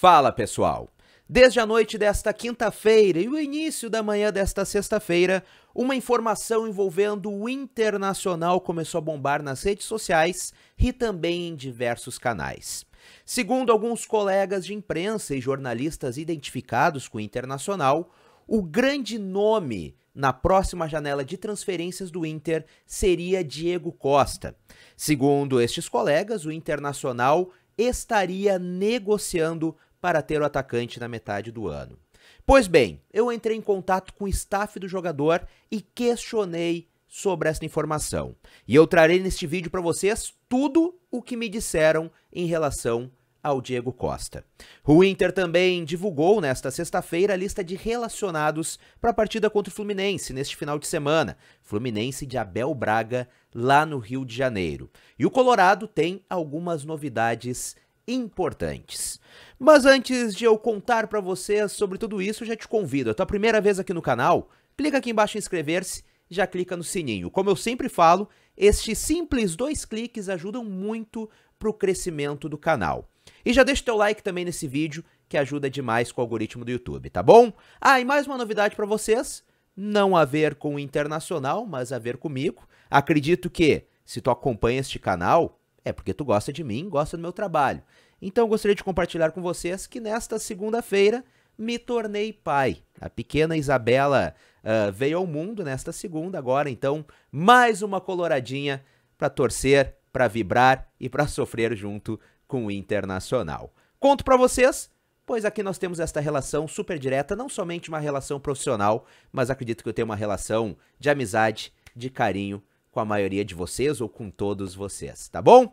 Fala pessoal! Desde a noite desta quinta-feira e o início da manhã desta sexta-feira, uma informação envolvendo o internacional começou a bombar nas redes sociais e também em diversos canais. Segundo alguns colegas de imprensa e jornalistas identificados com o internacional, o grande nome na próxima janela de transferências do Inter seria Diego Costa. Segundo estes colegas, o Internacional estaria negociando para ter o atacante na metade do ano. Pois bem, eu entrei em contato com o staff do jogador e questionei sobre essa informação. E eu trarei neste vídeo para vocês tudo o que me disseram em relação ao Diego Costa. O Inter também divulgou nesta sexta-feira a lista de relacionados para a partida contra o Fluminense neste final de semana, Fluminense de Abel Braga, lá no Rio de Janeiro. E o Colorado tem algumas novidades importantes. Mas antes de eu contar para vocês sobre tudo isso, já te convido, é a tua primeira vez aqui no canal, clica aqui embaixo em inscrever-se, já clica no sininho. Como eu sempre falo, estes simples dois cliques ajudam muito para o crescimento do canal. E já deixa o teu like também nesse vídeo, que ajuda demais com o algoritmo do YouTube, tá bom? Ah, e mais uma novidade para vocês, não a ver com o internacional, mas a ver comigo. Acredito que, se tu acompanha este canal, é porque tu gosta de mim, gosta do meu trabalho. Então eu gostaria de compartilhar com vocês que nesta segunda-feira me tornei pai. A pequena Isabela uh, veio ao mundo nesta segunda, agora então mais uma coloradinha para torcer, para vibrar e para sofrer junto com o Internacional. Conto para vocês, pois aqui nós temos esta relação super direta, não somente uma relação profissional, mas acredito que eu tenho uma relação de amizade, de carinho com a maioria de vocês ou com todos vocês, tá bom?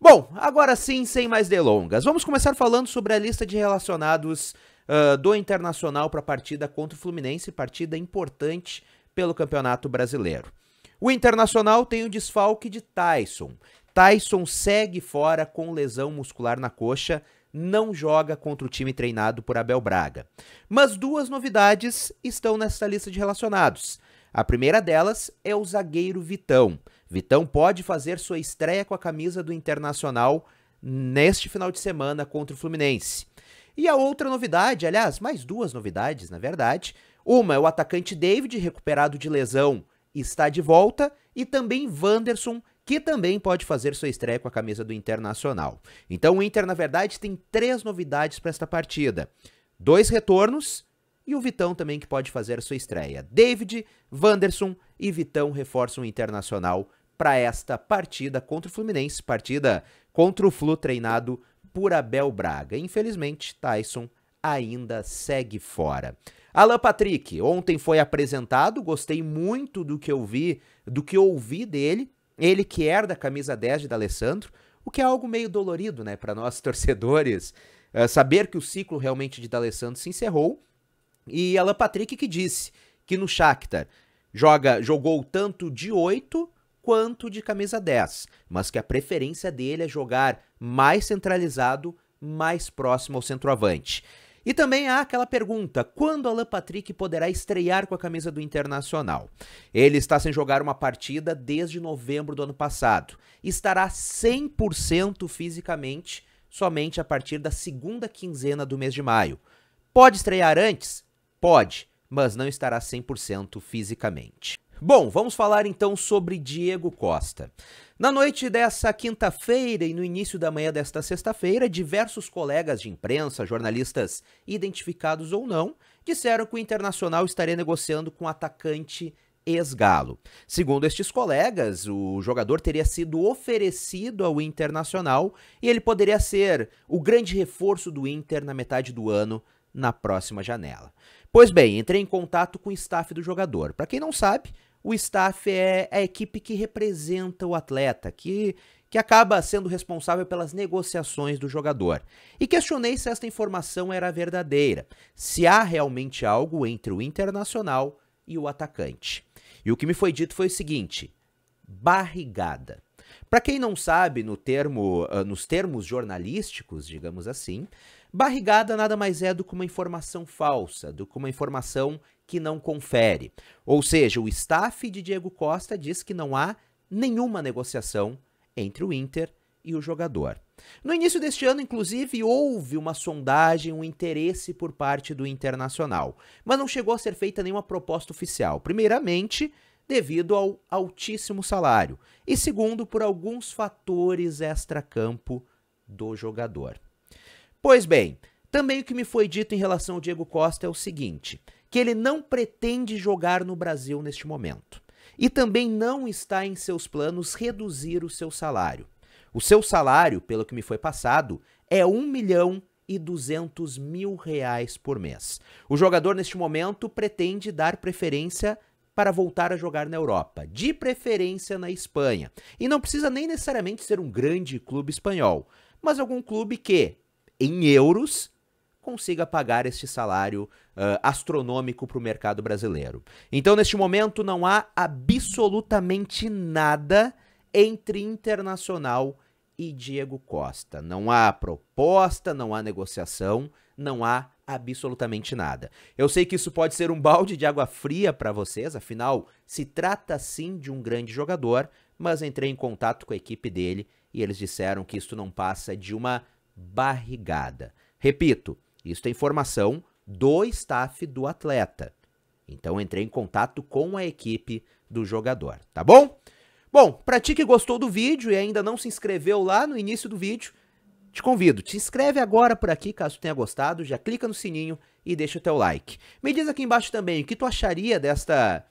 Bom, agora sim, sem mais delongas, vamos começar falando sobre a lista de relacionados uh, do Internacional para a partida contra o Fluminense, partida importante pelo Campeonato Brasileiro. O Internacional tem o desfalque de Tyson. Tyson segue fora com lesão muscular na coxa, não joga contra o time treinado por Abel Braga. Mas duas novidades estão nessa lista de relacionados. A primeira delas é o zagueiro Vitão. Vitão pode fazer sua estreia com a camisa do Internacional neste final de semana contra o Fluminense. E a outra novidade, aliás, mais duas novidades, na verdade. Uma é o atacante David, recuperado de lesão, está de volta, e também Wanderson, que também pode fazer sua estreia com a camisa do Internacional. Então o Inter, na verdade, tem três novidades para esta partida: dois retornos e o Vitão também que pode fazer sua estreia. David, Wanderson e Vitão reforçam o Internacional para esta partida contra o Fluminense, partida contra o Flu treinado por Abel Braga. Infelizmente, Tyson ainda segue fora. Alan Patrick, ontem foi apresentado, gostei muito do que eu vi, do que ouvi dele. Ele que é da camisa 10 de Alessandro, o que é algo meio dolorido, né, para nós torcedores, eh, saber que o ciclo realmente de D'Alessandro Alessandro se encerrou e Alan Patrick que disse que no Shakhtar joga, jogou tanto de 8 quanto de camisa 10, mas que a preferência dele é jogar mais centralizado, mais próximo ao centroavante. E também há aquela pergunta: quando Alan Patrick poderá estrear com a camisa do Internacional? Ele está sem jogar uma partida desde novembro do ano passado. Estará 100% fisicamente somente a partir da segunda quinzena do mês de maio. Pode estrear antes? Pode, mas não estará 100% fisicamente. Bom, vamos falar então sobre Diego Costa. Na noite dessa quinta-feira e no início da manhã desta sexta-feira, diversos colegas de imprensa, jornalistas identificados ou não, disseram que o Internacional estaria negociando com o atacante ex-Galo. Segundo estes colegas, o jogador teria sido oferecido ao Internacional e ele poderia ser o grande reforço do Inter na metade do ano, na próxima janela. Pois bem, entrei em contato com o staff do jogador. Para quem não sabe, o staff é a equipe que representa o atleta, que, que acaba sendo responsável pelas negociações do jogador. E questionei se esta informação era verdadeira, se há realmente algo entre o internacional e o atacante. E o que me foi dito foi o seguinte: barrigada. Para quem não sabe, no termo, ah, nos termos jornalísticos, digamos assim, barrigada nada mais é do que uma informação falsa, do que uma informação que não confere. Ou seja, o staff de Diego Costa diz que não há nenhuma negociação entre o Inter e o jogador. No início deste ano, inclusive, houve uma sondagem, um interesse por parte do Internacional, mas não chegou a ser feita nenhuma proposta oficial. Primeiramente, devido ao altíssimo salário, e segundo, por alguns fatores extracampo do jogador. Pois bem, também o que me foi dito em relação ao Diego Costa é o seguinte: que ele não pretende jogar no Brasil neste momento. E também não está em seus planos reduzir o seu salário. O seu salário, pelo que me foi passado, é 1 milhão e 200 mil reais por mês. O jogador, neste momento, pretende dar preferência para voltar a jogar na Europa, de preferência na Espanha. E não precisa nem necessariamente ser um grande clube espanhol, mas algum clube que, em euros, consiga pagar este salário uh, astronômico para o mercado brasileiro. Então, neste momento, não há absolutamente nada entre internacional e Diego Costa. Não há proposta, não há negociação, não há absolutamente nada. Eu sei que isso pode ser um balde de água fria para vocês, afinal, se trata sim de um grande jogador, mas entrei em contato com a equipe dele e eles disseram que isso não passa de uma barrigada. Repito, isso é informação do staff do atleta. Então entrei em contato com a equipe do jogador, tá bom? Bom, para ti que gostou do vídeo e ainda não se inscreveu lá no início do vídeo, te convido, te inscreve agora por aqui caso tenha gostado, já clica no sininho e deixa o teu like. Me diz aqui embaixo também o que tu acharia desta,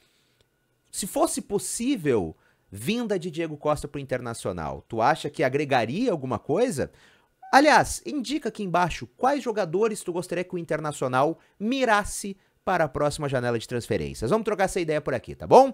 se fosse possível, vinda de Diego Costa para o Internacional. Tu acha que agregaria alguma coisa? Aliás, indica aqui embaixo quais jogadores tu gostaria que o Internacional mirasse para a próxima janela de transferências. Vamos trocar essa ideia por aqui, tá bom?